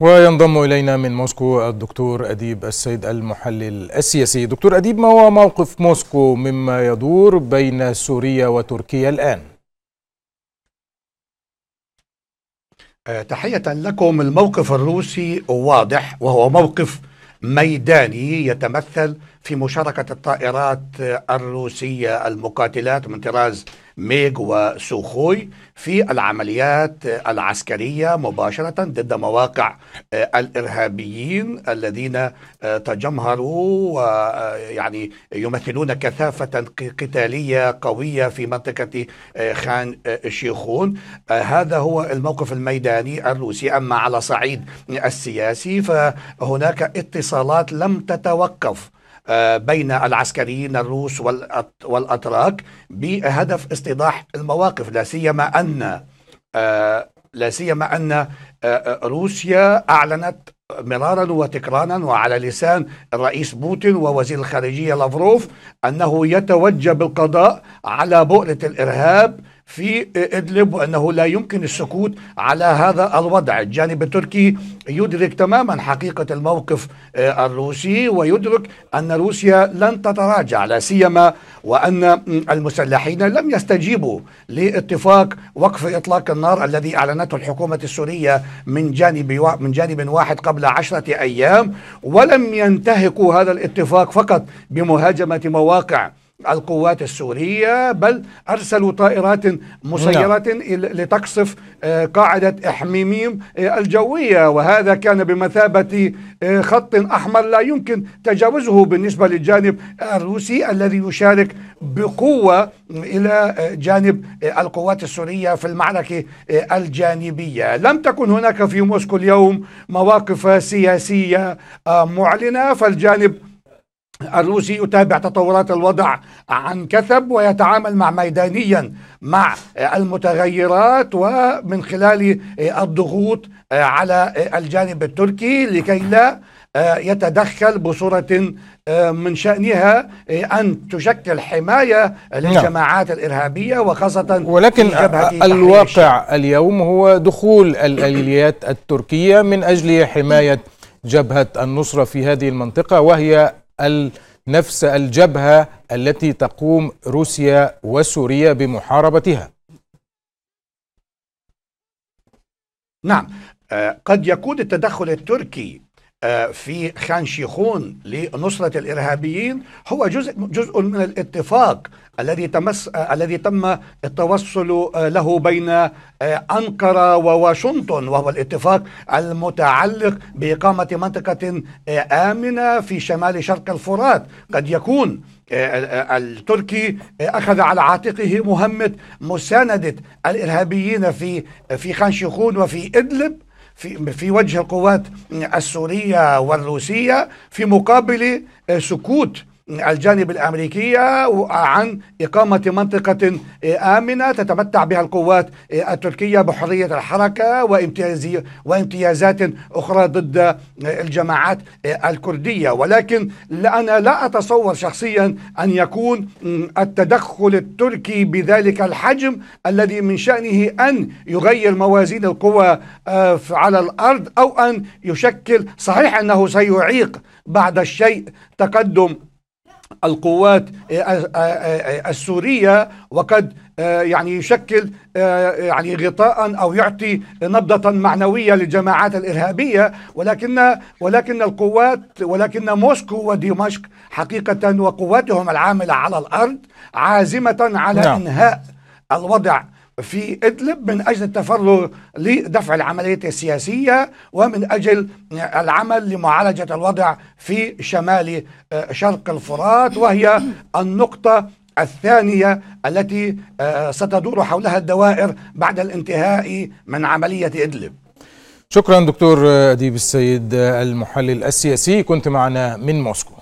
وينضم إلينا من موسكو الدكتور أديب السيد المحلل السياسي دكتور أديب ما هو موقف موسكو مما يدور بين سوريا وتركيا الآن؟ أه، تحية لكم الموقف الروسي واضح وهو موقف ميداني يتمثل في مشاركة الطائرات الروسية المقاتلات من طراز ميغ وسوخوي في العمليات العسكرية مباشرة ضد مواقع آه، الإرهابيين الذين آه، تجمهروا ويعني آه، يمثلون كثافة قتالية قوية في منطقة خان شيخون هذا هو الموقف الميداني الروسي أما على صعيد السياسي فهناك اتصالات لم تتوقف آه، بين العسكريين الروس والأتراك بهدف استيضاح المواقف لا سيما أن آه، لا سيما أن آه، روسيا أعلنت مرارا وتكرارا وعلى لسان الرئيس بوتين ووزير الخارجية لافروف أنه يتوجب القضاء على بؤرة الإرهاب في إدلب وأنه لا يمكن السكوت على هذا الوضع الجانب التركي يدرك تماما حقيقة الموقف آه، الروسي ويدرك أن روسيا لن تتراجع لا سيما وأن المسلحين لم يستجيبوا لاتفاق وقف إطلاق النار الذي أعلنته الحكومة السورية من جانب من جانب واحد قبل عشرة أيام ولم ينتهكوا هذا الاتفاق فقط بمهاجمة مواقع القوات السورية بل أرسلوا طائرات مسيرة نعم. لتقصف آه، قاعدة إحميميم آه، الجوية وهذا كان بمثابة آه، خط أحمر لا يمكن تجاوزه بالنسبة للجانب الروسي الذي يشارك بقوة إلى جانب القوات السورية في المعركة الجانبية لم تكن هناك في موسكو اليوم مواقف سياسية معلنة فالجانب الروسي يتابع تطورات الوضع عن كثب ويتعامل مع ميدانيا مع المتغيرات ومن خلال الضغوط على الجانب التركي لكي لا يتدخل بصورة من شأنها أن تشكل حماية للجماعات نعم. الإرهابية وخاصة ولكن الواقع اليوم هو دخول الآليات التركية من أجل حماية جبهة النصرة في هذه المنطقة وهي نفس الجبهة التي تقوم روسيا وسوريا بمحاربتها نعم آه، قد يكون التدخل التركي آه، في خان شيخون لنصرة الإرهابيين هو جزء جزء من الاتفاق الذي تمس آه، الذي تم التوصل آه، له بين أنقرة وواشنطن وهو الاتفاق المتعلق بإقامة منطقة آمنة في شمال شرق الفرات قد يكون التركي اخذ على عاتقه مهمه مسانده الارهابيين في في خان شيخون وفي ادلب في, في وجه القوات السورية والروسية في مقابل آه، سكوت الجانب الأمريكية عن إقامة منطقة آه، آمنة تتمتع بها القوات آه، التركية بحرية الحركة وامتياز وامتيازات أخرى ضد آه، الجماعات الكردية ولكن أنا لا أتصور شخصيا أن يكون التدخل التركي بذلك الحجم الذي من شأنه أن يغير موازين القوى على الأرض أو أن يشكل صحيح أنه سيعيق بعد الشيء تقدم القوات آه، آه، آه، السورية وقد يعني يشكل يعني غطاء أو يعطي نبضة معنوية للجماعات الإرهابية ولكن ولكن القوات ولكن موسكو ودمشق حقيقة وقواتهم العاملة على الأرض عازمة على نعم. إنهاء الوضع في إدلب من أجل التفرغ لدفع العمليات السياسية ومن أجل العمل لمعالجة الوضع في شمال آه، شرق الفرات وهي النقطة الثانية التي آه، ستدور حولها الدوائر بعد الانتهاء من عملية إدلب شكرا دكتور أديب السيد المحلل السياسي كنت معنا من موسكو